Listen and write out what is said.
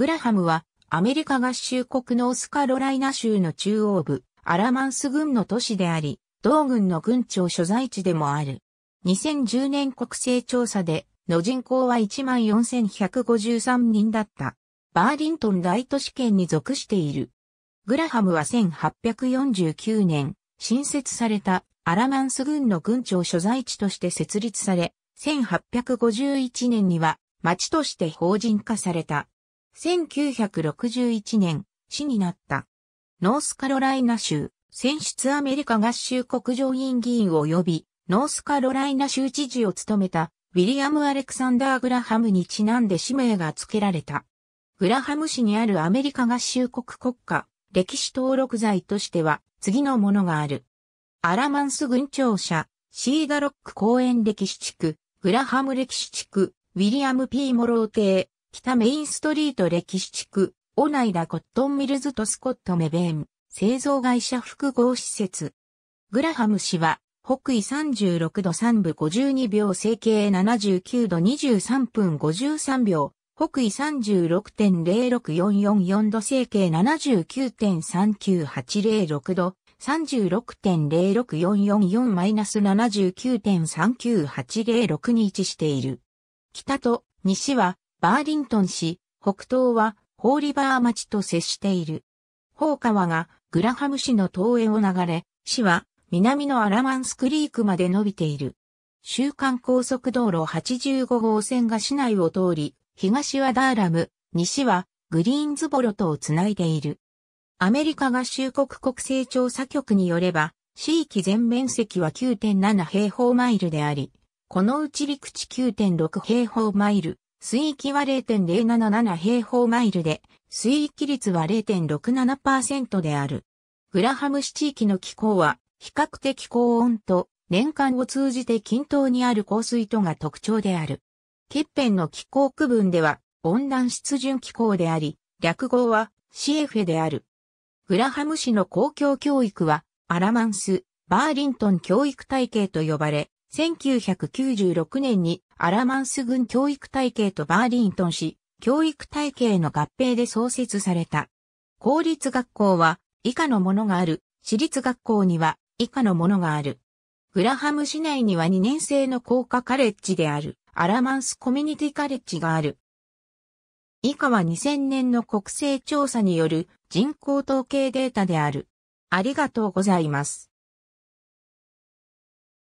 グラハムはアメリカ合衆国ノースカロライナ州の中央部、アラマンス郡の都市であり、同郡の郡庁所在地でもある。2010年国勢調査で、の人口は14,153人だった。バーリントン大都市圏に属している。グラハムは1849年、新設されたアラマンス郡の郡庁所在地として設立され、1851年には町として法人化された。1961年、死になった。ノースカロライナ州、選出アメリカ合衆国上院議員及び、ノースカロライナ州知事を務めた、ウィリアム・アレクサンダー・グラハムにちなんで氏名が付けられた。グラハム市にあるアメリカ合衆国国家、歴史登録財としては、次のものがある。アラマンス軍庁舎、シーダロック公園歴史地区、グラハム歴史地区、ウィリアム・ピー・モロー邸、北メインストリート歴史地区、オナイダコットンミルズとスコットメベーン、製造会社複合施設。グラハム氏は、北緯36度3分52秒整形79度23分53秒、北緯36.06444度整形79.39806度、36.06444-79.39806に位置している。北と西はバーリントン市、北東はホーリバー町と接している。ホーカワがグラハム市の東へを流れ、市は南のアラマンスクリークまで伸びている。週間高速道路85号線が市内を通り、東はダーラム、西はグリーンズボロとをつないでいる。アメリカ合衆国国勢調査局によれば、市域全面積は9.7平方マイルであり、このうち陸地9.6平方マイル、水域は0.077平方マイルで、水域率は0.67%である。グラハム市地域の気候は、比較的高温と、年間を通じて均等にある降水とが特徴である。欠片の気候区分では、温暖湿潤気候であり、略語は、シエフェである。グラハム市の公共教育は、アラマンス、バーリントン教育体系と呼ばれ、1996年にアラマンス軍教育体系とバーリントン市教育体系の合併で創設された。公立学校は以下のものがある。私立学校には以下のものがある。グラハム市内には2年生の高科カレッジであるアラマンスコミュニティカレッジがある。以下は2000年の国勢調査による人口統計データである。ありがとうございます。